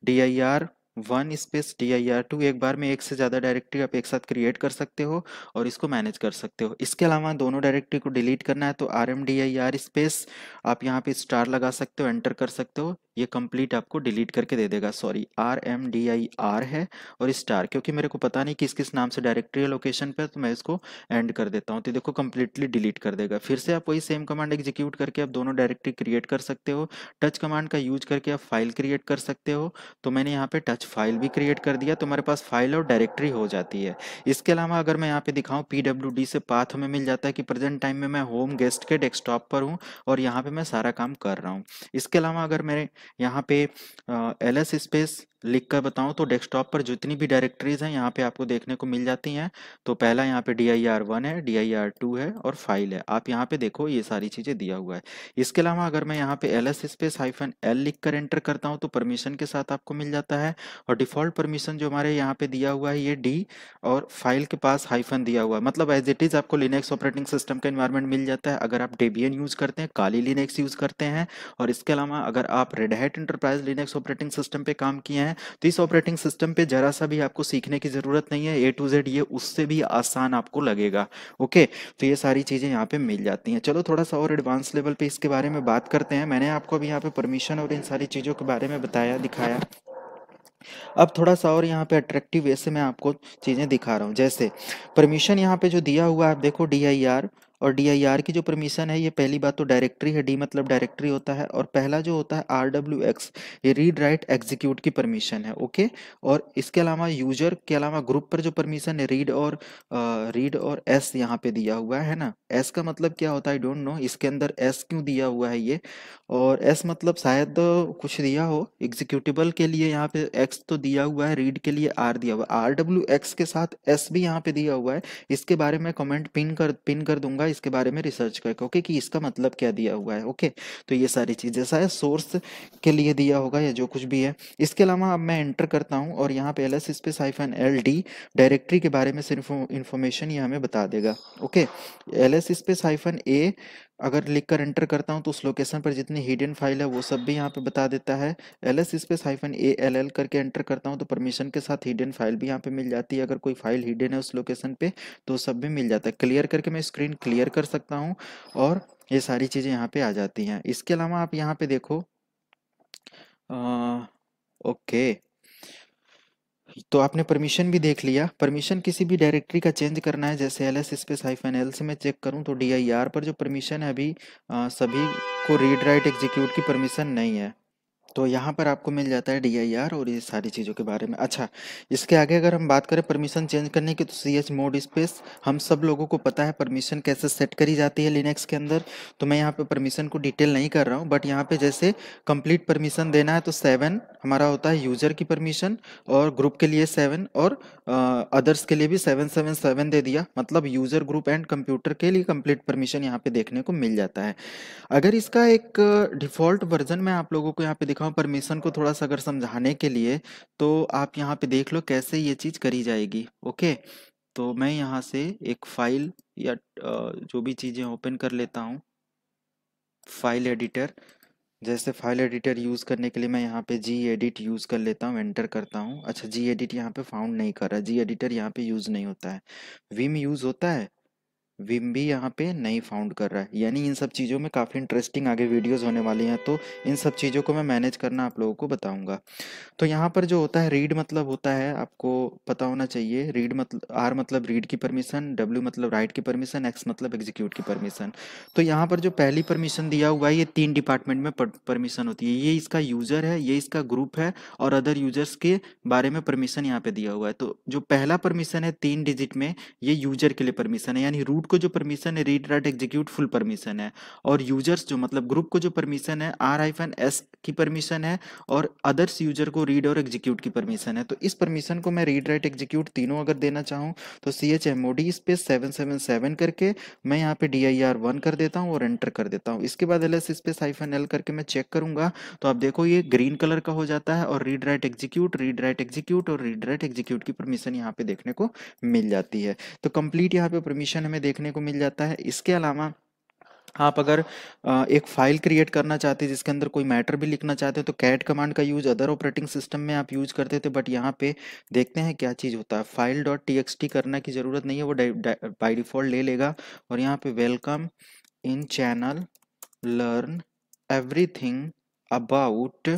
D I R one space D I R two एक बार में एक से ज़्यादा डायरेक्टरी आप एक साथ क्रिएट कर सकते हो और इसको मैनेज कर सकते हो इसके अलावा दोनों डायरेक्टरी को डिलीट करना है तो R M D I R space आप यहाँ पे स्टार लगा सकते हो एंटर कर सकते हो ये कंप्लीट आपको डिलीट करके दे देगा sorry R M D I R है और स्टार क्योंकि मेरे को पता नहीं किस किस नाम से डायरेक्टरी है लोकेशन पर तो मैं इसको एंड कर देता हूँ तो देखो कंप्लीटली डिलीट कर देगा फिर से आप वही सेम कमांड एग्जीक्यूट करके आप दोनों डायरेक्टरी क्रिएट कर सकते हो टच कमांड का यूज करके आप फाइल क्रिएट कर सकते हो तो मैंने यहाँ पे टच फाइल भी क्रिएट कर दिया तुम्हारे तो पास फाइल और डायरेक्टरी हो जाती है इसके अलावा अगर मैं यहाँ पे दिखाऊँ पी से पाथ हमें मिल जाता है कि प्रेजेंट टाइम में मैं होम गेस्ट के डेस्कटॉप पर हूँ और यहाँ पे मैं सारा काम कर रहा हूँ इसके अलावा अगर मेरे यहाँ पे एल एस स्पेस लिख कर बताऊँ तो डेस्कटॉप पर जितनी भी डायरेक्टरीज़ हैं यहाँ पे आपको देखने को मिल जाती हैं तो पहला यहाँ पे डी आई आर वन है डी आई आर टू है और फाइल है आप यहाँ पे देखो ये सारी चीज़ें दिया हुआ है इसके अलावा अगर मैं यहाँ पे L S space hyphen L लिख कर एंटर करता हूँ तो परमिशन के साथ आपको मिल जाता है और डिफ़ॉल्ट परमिशन जो हमारे यहाँ पे दिया हुआ है ये डी और फाइल के पास हाइफन दिया हुआ है मतलब एज इट इज़ आपको लिनेक्स ऑपरेटिंग सिस्टम का इन्वायरमेंट मिल जाता है अगर आप डेबियन यूज़ करते हैं काली लिनेक्स यूज़ करते हैं और इसके अलावा अगर आप Red Enterprise Linux operating system पर काम किए हैं हैं तो इस ऑपरेटिंग सिस्टम पे जरा सा भी आपको सीखने की ज़रूरत नहीं है ए टू जेड ये उससे भी आसान आपको लगेगा ओके तो ये सारी चीज़ें यहाँ पे मिल जाती हैं चलो थोड़ा सा और एडवांस लेवल पे इसके बारे में बात करते हैं मैंने आपको अभी यहाँ पे परमिशन और इन सारी चीज़ों के बारे में बताया दिखाया अब थोड़ा सा और यहाँ पे अट्रैक्टिव वे से मैं आपको चीज़ें दिखा रहा हूँ जैसे परमिशन यहाँ पे जो दिया हुआ है आप देखो डी आई आर और डी की जो परमिशन है ये पहली बात तो डायरेक्टरी है डी मतलब डायरेक्टरी होता है और पहला जो होता है आर ये रीड राइट एग्जीक्यूट की परमिशन है ओके और इसके अलावा यूजर के अलावा ग्रुप पर जो परमिशन है रीड और रीड और एस यहाँ पे दिया हुआ है ना एस का मतलब क्या होता है आई डोंट नो इसके अंदर एस क्यों दिया हुआ है ये और एस मतलब शायद कुछ दिया हो एग्जीक्यूटिबल के लिए यहाँ पे एक्स तो दिया हुआ है रीड के लिए आर दिया हुआ है आर डब्ल्यू एक्स के साथ एस भी यहाँ पे दिया हुआ है इसके बारे में कॉमेंट पिन कर पिन कर दूंगा होगा इसके बारे में रिसर्च करके ओके कि इसका मतलब क्या दिया हुआ है ओके तो ये सारी चीज़ें शायद सोर्स के लिए दिया होगा या जो कुछ भी है इसके अलावा अब मैं एंटर करता हूँ और यहाँ पे L S space hyphen L D directory के बारे में सिर्फ इन्फॉर्मेशन ये हमें बता देगा okay L S space hyphen A अगर लिख कर एंटर करता हूँ तो उस लोकेशन पर जितनी हिडन फाइल है वो सब भी यहाँ पे बता देता है L S space hyphen A L L करके एंटर करता हूँ तो परमिशन के साथ हिडन फाइल भी यहाँ पे मिल जाती है अगर कोई फाइल हिडन है उस लोकेशन पे तो सब भी मिल जाता है क्लियर करके मैं स्क्रीन क्लियर कर सकता हूँ और ये सारी चीज़ें यहाँ पर आ जाती हैं इसके अलावा आप यहाँ पर देखो आ, ओके तो आपने परमिशन भी देख लिया परमिशन किसी भी डायरेक्टरी का चेंज करना है जैसे L S space hyphen L से मैं चेक करूं तो डी आई आर पर जो परमिशन है अभी आ, सभी को रीड राइट एग्जीक्यूट की परमिशन नहीं है तो यहाँ पर आपको मिल जाता है डी और ये सारी चीज़ों के बारे में अच्छा इसके आगे अगर हम बात करें परमिशन चेंज करने की तो सी एच मोड स्पेस हम सब लोगों को पता है परमिशन कैसे सेट करी जाती है लिनक्स के अंदर तो मैं यहाँ पे परमिशन को डिटेल नहीं कर रहा हूँ बट यहाँ पे जैसे कंप्लीट परमिशन देना है तो सेवन हमारा होता है यूजर की परमिशन और ग्रुप के लिए सेवन और अदर्स के लिए भी सेवन सेवन सेवन दे दिया मतलब यूजर ग्रुप एंड कंप्यूटर के लिए कंप्लीट परमिशन यहाँ पे देखने को मिल जाता है अगर इसका एक डिफॉल्ट वर्जन मैं आप लोगों को यहाँ पे दिखाऊँ हूँ परमिशन को थोड़ा सा अगर समझाने के लिए तो आप यहाँ पे देख लो कैसे ये चीज़ करी जाएगी ओके तो मैं यहाँ से एक फाइल या जो भी चीज़ें ओपन कर लेता हूँ फाइल एडिटर जैसे फाइल एडिटर यूज़ करने के लिए मैं यहाँ पे जी एडिट यूज़ कर लेता हूँ एंटर करता हूँ अच्छा जी एडिट यहाँ पे फाउंड नहीं कर रहा जी एडिटर यहाँ पे यूज़ नहीं होता है विम यूज़ होता है विम भी यहाँ पे नहीं फाउंड कर रहा है यानी इन सब चीज़ों में काफ़ी इंटरेस्टिंग आगे वीडियोस होने वाली हैं तो इन सब चीज़ों को मैं मैनेज करना आप लोगों को बताऊंगा तो यहाँ पर जो होता है रीड मतलब होता है आपको पता होना चाहिए रीड मतलब आर मतलब रीड की परमिशन डब्ल्यू मतलब राइट की परमिशन एक्स मतलब एग्जीक्यूट की परमिशन तो यहाँ पर जो पहली परमिशन दिया हुआ है ये तीन डिपार्टमेंट में परमिशन होती है ये इसका यूज़र है ये इसका ग्रुप है और अदर यूजर्स के बारे में परमिशन यहाँ पर दिया हुआ है तो जो पहला परमिशन है तीन डिजिट में ये यूजर के लिए परमिशन है यानी रूट को जो परमिशन है read write execute full permission है और यूजर्स जो मतलब ग्रुप को जो परमिशन है आर आई हाइफन एस की परमिशन है और अदर्स यूजर को रीड और एग्जीक्यूट की परमिशन है तो इस परमिशन को मैं रीड राइट एग्जीक्यूट तीनों अगर देना चाहूँ तो C H M O D space seven seven seven करके मैं यहाँ पे डी आई आर वन कर देता हूँ और एंटर कर देता हूँ इसके बाद L S space hyphen L करके मैं चेक करूंगा तो आप देखो ये ग्रीन कलर का हो जाता है और read write execute read write execute और रीड राइट एग्जीक्यूट की परमिशन यहाँ पे देखने को मिल जाती है तो कंप्लीट यहाँ पे परमिशन हमें देख देखने को मिल जाता है इसके अलावा आप अगर एक फाइल क्रिएट करना चाहते हैं जिसके अंदर कोई मैटर भी लिखना चाहते हैं तो कैट कमांड का यूज़ अदर ऑपरेटिंग सिस्टम में आप यूज़ करते थे बट तो यहाँ पे देखते हैं क्या चीज़ होता है फाइल डॉट टी करना की ज़रूरत नहीं है वो बाई डिफ़ॉल्ट ले लेगा और यहाँ पे welcome in channel learn everything about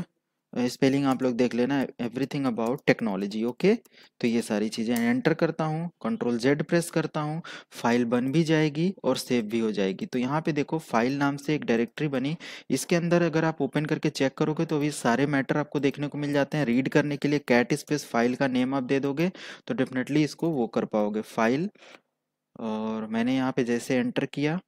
spelling आप लोग देख लेना एवरीथिंग अबाउट टेक्नोलॉजी ओके तो ये सारी चीज़ें एंटर करता हूँ कंट्रोल जेड प्रेस करता हूँ फाइल बन भी जाएगी और सेव भी हो जाएगी तो यहाँ पे देखो फाइल नाम से एक डायरेक्टरी बनी इसके अंदर अगर आप ओपन करके चेक करोगे तो अभी सारे मैटर आपको देखने को मिल जाते हैं रीड करने के लिए कैट स्पेस फाइल का नेम आप दे दोगे तो डेफिनेटली इसको वो कर पाओगे फाइल और मैंने यहाँ पे जैसे एंटर किया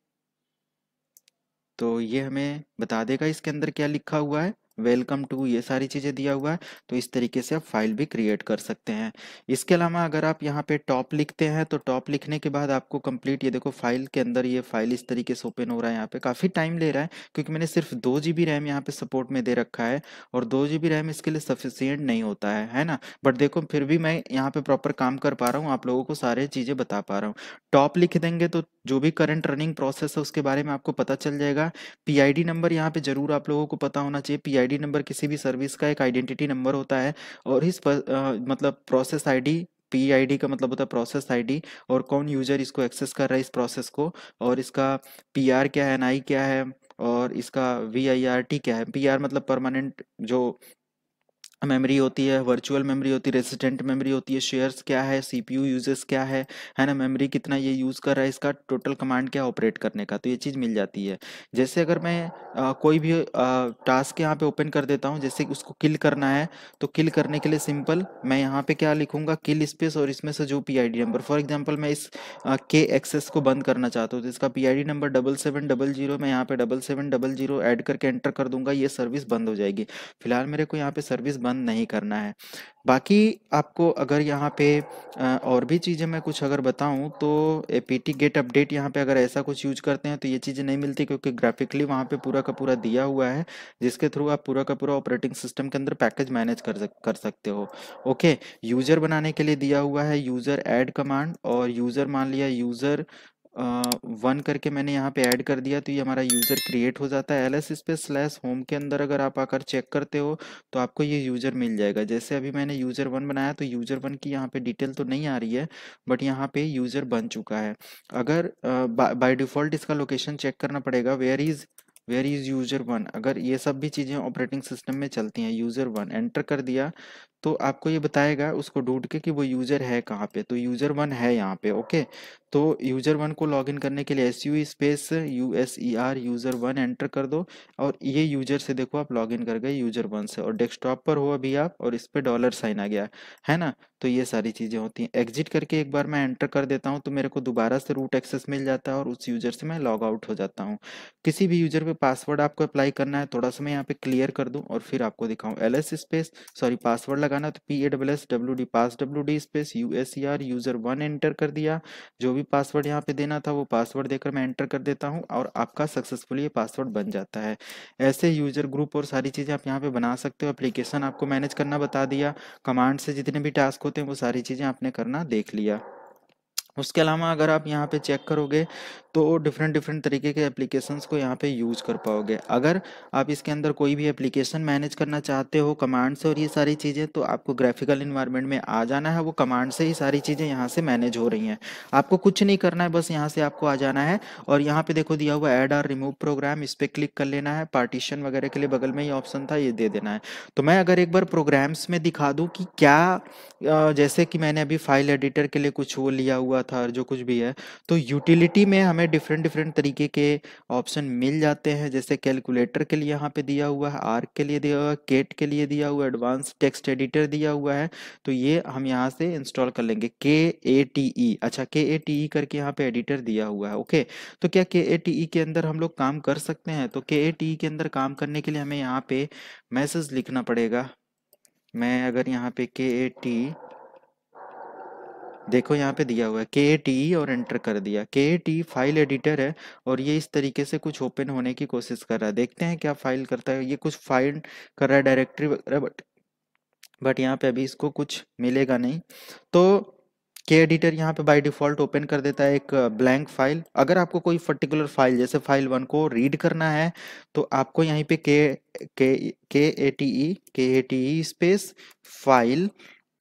तो ये हमें बता देगा इसके अंदर क्या लिखा हुआ है वेलकम टू ये सारी चीज़ें दिया हुआ है तो इस तरीके से आप फाइल भी क्रिएट कर सकते हैं इसके अलावा अगर आप यहाँ पे टॉप लिखते हैं तो टॉप लिखने के बाद आपको कंप्लीट ये देखो फाइल के अंदर ये फाइल इस तरीके से ओपन हो रहा है यहाँ पे काफ़ी टाइम ले रहा है क्योंकि मैंने सिर्फ दो जी बी रैम यहाँ पे सपोर्ट में दे रखा है और दो जी बी रैम इसके लिए सफिशियंट नहीं होता है है ना बट देखो फिर भी मैं यहाँ पे प्रॉपर काम कर पा रहा हूँ आप लोगों को सारे चीज़ें बता पा रहा हूँ टॉप लिख देंगे तो जो भी करंट रनिंग प्रोसेस है उसके बारे में आपको पता चल जाएगा पी आई डी नंबर यहाँ पे जरूर आप लोगों को पता होना चाहिए पी आई आईडी नंबर किसी भी सर्विस का एक आइडेंटिटी नंबर होता है और इस पर, आ, मतलब प्रोसेस आईडी पीआईडी का मतलब होता है प्रोसेस आईडी और कौन यूजर इसको एक्सेस कर रहा है इस प्रोसेस को और इसका पीआर क्या है एनआई क्या है और इसका वी क्या है पीआर मतलब परमानेंट जो मेमोरी होती है वर्चुअल मेमोरी होती है रेजिडेंट मेमोरी होती है शेयर्स क्या है सीपीयू यूजेस क्या है है ना मेमोरी कितना ये यूज़ कर रहा है इसका टोटल कमांड क्या ऑपरेट करने का तो ये चीज़ मिल जाती है जैसे अगर मैं आ, कोई भी आ, टास्क यहाँ पे ओपन कर देता हूँ जैसे उसको किल करना है तो किल करने के लिए सिंपल मैं यहाँ पर क्या लिखूँगा किल स्पेस और इसमें से जो पी नंबर फॉर एग्जाम्पल मैं इस के एक्सेस को बंद करना चाहता हूँ तो इसका P number double seven double zero मैं यहाँ पर double seven double zero add करके एंटर कर दूंगा ये सर्विस बंद हो जाएगी फिलहाल मेरे को यहाँ पर सर्विस बंद बंद नहीं करना है बाकी आपको अगर यहाँ पे और भी चीज़ें मैं कुछ अगर बताऊँ तो A P T get update यहाँ पे अगर ऐसा कुछ यूज करते हैं तो ये चीज़ें नहीं मिलती क्योंकि ग्राफिकली वहाँ पे पूरा का पूरा दिया हुआ है जिसके थ्रू आप पूरा का पूरा ऑपरेटिंग सिस्टम के अंदर पैकेज मैनेज कर कर सकते हो ओके यूज़र बनाने के लिए दिया हुआ है यूज़र एड कमांड और यूज़र मान लिया यूज़र वन करके मैंने यहाँ पे ऐड कर दिया तो ये हमारा यूज़र क्रिएट हो जाता है L S space slash home के अंदर अगर आप आकर चेक करते हो तो आपको ये यूज़र मिल जाएगा जैसे अभी मैंने यूज़र वन बनाया तो यूज़र वन की यहाँ पे डिटेल तो नहीं आ रही है बट यहाँ पे यूज़र बन चुका है अगर बाई डिफ़ॉल्ट इसका लोकेशन चेक करना पड़ेगा where is where is user one अगर ये सब भी चीज़ें ऑपरेटिंग सिस्टम में चलती हैं यूज़र वन एंटर कर दिया तो आपको ये बताएगा उसको ढूंढ के कि वो यूज़र है कहाँ पे तो यूज़र वन है यहाँ पे ओके तो यूज़र वन को लॉगिन करने के लिए S U space U S E R user one enter कर दो और ये यूज़र से देखो आप लॉगिन कर गए यूज़र वन से और डेस्कटॉप पर हो अभी आप और इस पर डॉलर साइन आ गया है ना तो ये सारी चीज़ें होती हैं एग्जिट करके एक बार मैं एंटर कर देता हूँ तो मेरे को दोबारा से रूट एक्सेस मिल जाता है और उस यूज़र से मैं लॉग आउट हो जाता हूँ किसी भी यूज़र पे पासवर्ड आपको अप्लाई करना है थोड़ा सा मैं यहाँ पे क्लियर कर दूँ और फिर आपको दिखाऊँ L S space sorry password लगा लगाना तो P A double S W D pass W D space U S C R user one enter कर दिया जो भी पासवर्ड यहाँ पे देना था वो पासवर्ड देकर मैं एंटर कर देता हूँ और आपका सक्सेसफुली ये पासवर्ड बन जाता है ऐसे यूजर ग्रुप और सारी चीज़ें आप यहाँ पे बना सकते हो एप्लीकेशन आपको मैनेज करना बता दिया कमांड से जितने भी टास्क होते हैं वो सारी चीज़ें आपने करना देख लिया उसके अलावा अगर आप यहाँ पे चेक करोगे तो डिफरेंट डिफरेंट तरीके के एप्लीकेशंस को यहाँ पे यूज कर पाओगे अगर आप इसके अंदर कोई भी एप्लीकेशन मैनेज करना चाहते हो कमांड से और ये सारी चीज़ें तो आपको ग्राफिकल इन्वायरमेंट में आ जाना है वो कमांड से ही सारी चीज़ें यहाँ से मैनेज हो रही हैं आपको कुछ नहीं करना है बस यहाँ से आपको आ जाना है और यहाँ पे देखो दिया हुआ एड और रिमूव प्रोग्राम इस पर क्लिक कर लेना है पार्टीशन वगैरह के लिए बगल में ये ऑप्शन था ये दे देना है तो मैं अगर एक बार प्रोग्राम्स में दिखा दूँ कि क्या जैसे कि मैंने अभी फाइल एडिटर के लिए कुछ वो लिया हुआ था और जो कुछ भी है तो यूटिलिटी में हमें हमें डिफरेंट डिफरेंट तरीके के ऑप्शन मिल जाते हैं जैसे कैलकुलेटर के लिए यहाँ पे दिया हुआ है आर्क के लिए दिया हुआ है केट के लिए दिया हुआ है एडवांस टेक्स्ट एडिटर दिया हुआ है तो ये हम यहाँ से इंस्टॉल कर लेंगे के ए टी ई अच्छा के ए टी ई करके यहाँ पे एडिटर दिया हुआ है ओके तो क्या के ए टी ई के अंदर हम लोग काम कर सकते हैं तो के ए टी ई के अंदर काम करने के लिए हमें यहाँ पे मैसेज लिखना पड़ेगा मैं अगर यहाँ पे के ए टी देखो यहाँ पे दिया हुआ है के टी और एंटर कर दिया के टी फाइल एडिटर है और ये इस तरीके से कुछ ओपन होने की कोशिश कर रहा है देखते हैं क्या फाइल करता है ये कुछ फाइल कर रहा है डायरेक्टरी वगैरह बट बट यहाँ पे अभी इसको कुछ मिलेगा नहीं तो के एडिटर यहाँ पे बाय डिफ़ॉल्ट ओपन कर देता है एक ब्लैंक फाइल अगर आपको कोई पर्टिकुलर फाइल जैसे फाइल वन को रीड करना है तो आपको यहीं पे के के के ए टी ई के A T E space file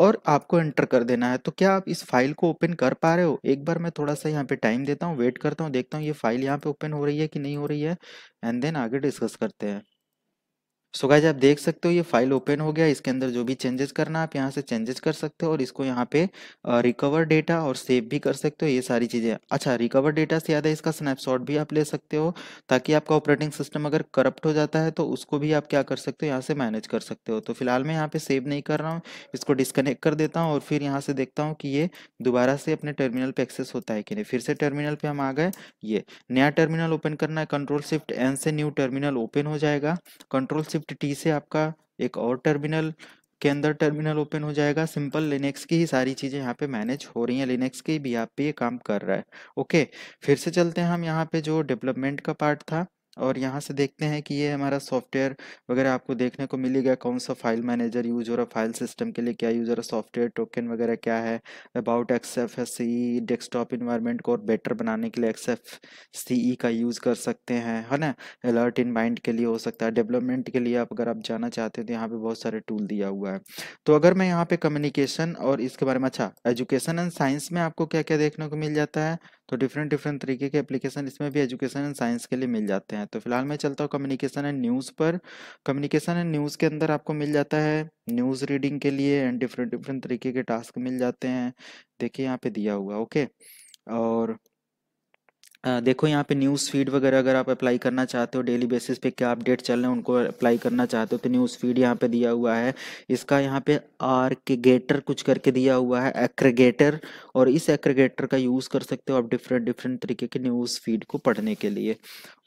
और आपको एंटर कर देना है तो क्या आप इस फाइल को ओपन कर पा रहे हो एक बार मैं थोड़ा सा यहाँ पे टाइम देता हूँ वेट करता हूँ देखता हूँ ये फाइल यहाँ पे ओपन हो रही है कि नहीं हो रही है एंड देन आगे डिस्कस करते हैं सो गाइज आप देख सकते हो ये फाइल ओपन हो गया इसके अंदर जो भी चेंजेस करना आप यहाँ से चेंजेस कर सकते हो और इसको यहाँ पे रिकवर डेटा और सेव भी कर सकते हो ये सारी चीज़ें अच्छा रिकवर डेटा से ज़्यादा इसका स्नैपशॉट भी आप ले सकते हो ताकि आपका ऑपरेटिंग सिस्टम अगर करप्ट हो जाता है तो उसको भी आप क्या कर सकते हो यहाँ से मैनेज कर सकते हो तो फिलहाल मैं यहाँ पर सेव नहीं कर रहा हूँ इसको डिस्कनेक्ट कर देता हूँ और फिर यहाँ से देखता हूँ कि ये दोबारा से अपने टर्मिनल पर एक्सेस होता है कि नहीं फिर से टर्मिनल पर हम आ गए ये नया टर्मिनल ओपन करना है कंट्रोल शिफ्ट एन से न्यू टर्मिनल ओपन हो जाएगा कंट्रोल शिफ्ट शिफ्ट टी से आपका एक और टर्मिनल के अंदर टर्मिनल ओपन हो जाएगा सिंपल लिनक्स की ही सारी चीज़ें यहाँ पे मैनेज हो रही हैं लिनक्स के भी आप पे ये काम कर रहा है ओके फिर से चलते हैं हम यहाँ पे जो डेवलपमेंट का पार्ट था और यहाँ से देखते हैं कि ये हमारा सॉफ्टवेयर वगैरह आपको देखने को मिलेगा कौन सा फाइल मैनेजर यूज हो रहा है फाइल सिस्टम के लिए क्या यूज हो रहा है सॉफ्टवेयर टोकन वगैरह क्या है about X F S C desktop environment को और बेटर बनाने के लिए एक्स एफ सी ई का यूज़ कर सकते हैं है ना अलर्ट इन माइंड के लिए हो सकता है डेवलपमेंट के लिए आप अगर आप जाना चाहते हैं तो यहाँ पर बहुत सारे टूल दिया हुआ है तो अगर मैं यहाँ पर कम्युनिकेशन और इसके बारे में अच्छा एजुकेशन एंड साइंस में आपको क्या क्या देखने को मिल जाता है तो डिफरेंट डिफरेंट तरीके के एप्लीकेशन इसमें भी एजुकेशन एंड साइंस के लिए मिल जाते हैं तो फिलहाल मैं चलता हूँ कम्युनिकेशन एंड न्यूज़ पर कम्युनिकेशन एंड न्यूज़ के अंदर आपको मिल जाता है न्यूज़ रीडिंग के लिए एंड डिफरेंट डिफरेंट तरीके के टास्क मिल जाते हैं देखिए यहाँ पे दिया हुआ ओके और देखो यहाँ पे न्यूज़ फीड वगैरह अगर आप अप्लाई करना चाहते हो डेली बेसिस पे क्या अपडेट चल रहे हैं उनको अप्लाई करना चाहते हो तो न्यूज़ फीड यहाँ पे दिया हुआ है इसका यहाँ पे आर्केगेटर कुछ करके दिया हुआ है एग्रीगेटर और इस एग्रीगेटर का यूज़ कर सकते हो आप डिफरेंट डिफरेंट तरीके के न्यूज़ फीड को पढ़ने के लिए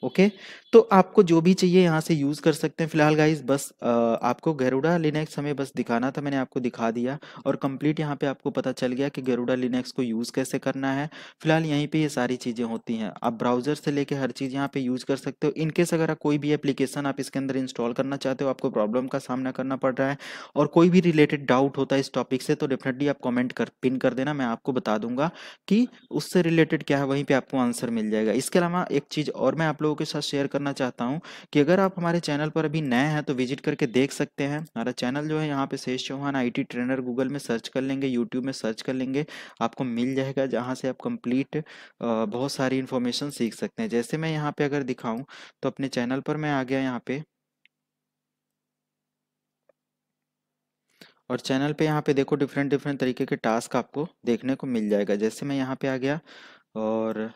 ओके तो आपको जो भी चाहिए यहाँ से यूज़ कर सकते हैं फिलहाल गाइज बस आपको गेरुडा लिनेक्स हमें बस दिखाना था मैंने आपको दिखा दिया और कंप्लीट यहाँ पे आपको पता चल गया कि गेरुडा लिनेक्स को यूज़ कैसे करना है फिलहाल यहीं पर ये सारी चीज़ें होती हैं आप ब्राउज़र से लेकर हर चीज़ यहाँ पे यूज़ कर सकते हो इनकेस अगर आप कोई भी एप्लीकेशन आप इसके अंदर इंस्टॉल करना चाहते हो आपको प्रॉब्लम का सामना करना पड़ रहा है और कोई भी रिलेटेड डाउट होता है इस टॉपिक से तो डेफिनेटली आप कॉमेंट कर पिन कर देना मैं आपको बता दूंगा कि उससे रिलेटेड क्या है वहीं पे आपको आंसर मिल जाएगा इसके अलावा एक चीज़ और मैं आप लोगों के साथ शेयर करना चाहता हूँ कि अगर आप हमारे चैनल पर अभी नए हैं तो विजिट करके देख सकते हैं हमारा चैनल जो है यहाँ पे Shesh Chauhan I trainer Google में सर्च कर लेंगे यूट्यूब में सर्च कर लेंगे आपको मिल जाएगा जहाँ से आप कंप्लीट बहुत सारी इन्फॉर्मेशन सीख सकते हैं जैसे मैं यहाँ पे अगर दिखाऊँ तो अपने चैनल पर मैं आ गया यहाँ पे और चैनल पे यहाँ पे देखो डिफरेंट डिफरेंट तरीके के टास्क आपको देखने को मिल जाएगा जैसे मैं यहाँ पे आ गया और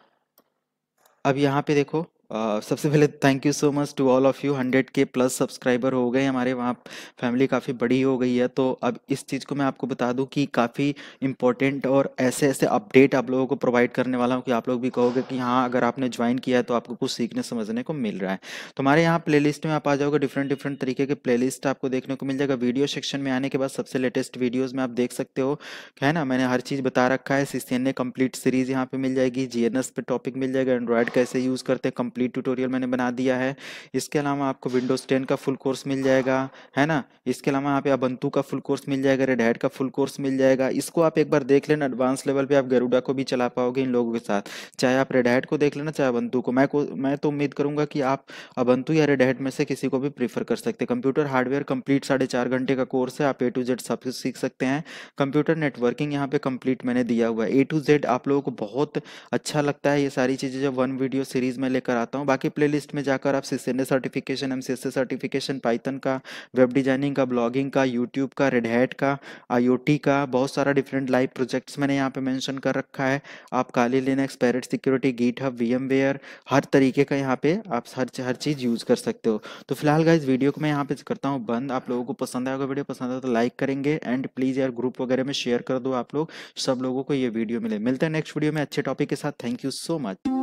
अब यहाँ पे देखो Uh, सबसे पहले thank you so much to all of you hundred K plus subscriber हो गए हमारे वहाँ फैमिली काफ़ी बड़ी हो गई है तो अब इस चीज़ को मैं आपको बता दूँ कि काफ़ी इंपॉर्टेंट और ऐसे ऐसे अपडेट आप लोगों को प्रोवाइड करने वाला हूँ कि आप लोग भी कहोगे कि हाँ अगर आपने ज्वाइन किया है तो आपको कुछ सीखने समझने को मिल रहा है तो हमारे यहाँ प्ले में आप आ जाओगे डिफरेंट डिफरेंट तरीके के प्ले आपको देखने को मिल जाएगा वीडियो सेक्शन में आने के बाद सबसे लेटेस्ट वीडियोज़ में आप देख सकते हो है ना मैंने हर चीज़ बता रखा है सी कंप्लीट सीरीज़ यहाँ पर मिल जाएगी जी पे टॉपिक मिल जाएगा एंड्रॉयड कैसे यूज़ करते हैं कंप्लीट ट्यूटोरियल मैंने बना दिया है इसके अलावा आपको विंडोज़ टेन का फुल कोर्स मिल जाएगा है ना इसके अलावा यहाँ पे अबंतु का फुल कोर्स मिल जाएगा रेड हेड का फुल कोर्स मिल जाएगा इसको आप एक बार देख लेना एडवांस लेवल पर आप गरुडा को भी चला पाओगे इन लोगों के साथ चाहे आप रेड हेड को देख लेना चाहे अबंतु को मैं को मैं तो उम्मीद करूँगा कि आप अबंतु या रेड हेड में से किसी को भी प्रीफर कर सकते हैं कंप्यूटर हार्डवेयर कंप्लीट साढ़े चार घंटे का कोर्स है आप ए टू जेड सब कुछ सीख सकते हैं कंप्यूटर नेटवर्किंग यहाँ पे कंप्लीट मैंने दिया हुआ है ए टू जेड आप लोगों को बहुत अच्छा लगता है ये सारी चीज़ें जब वन वीडियो सीरीज़ में लेकर आता चाहता हूँ बाकी प्लेलिस्ट में जाकर आप C certification M certification Python का वेब डिजाइनिंग का ब्लॉगिंग का यूट्यूब का रेड हैट का आई का बहुत सारा डिफरेंट लाइव प्रोजेक्ट्स मैंने यहाँ पे मैंशन कर रखा है आप Kali Linux Parrot security GitHub वी हर तरीके का यहाँ पे आप हर हर चीज़ यूज़ कर सकते हो तो फिलहाल का वीडियो को मैं यहाँ पे करता हूँ बंद आप लोगों को पसंद आएगा वीडियो पसंद आए तो लाइक करेंगे एंड प्लीज़ यार ग्रुप वगैरह में शेयर कर दो आप लोग सब लोगों को ये वीडियो मिले मिलते हैं नेक्स्ट वीडियो में अच्छे टॉपिक के साथ थैंक यू सो मच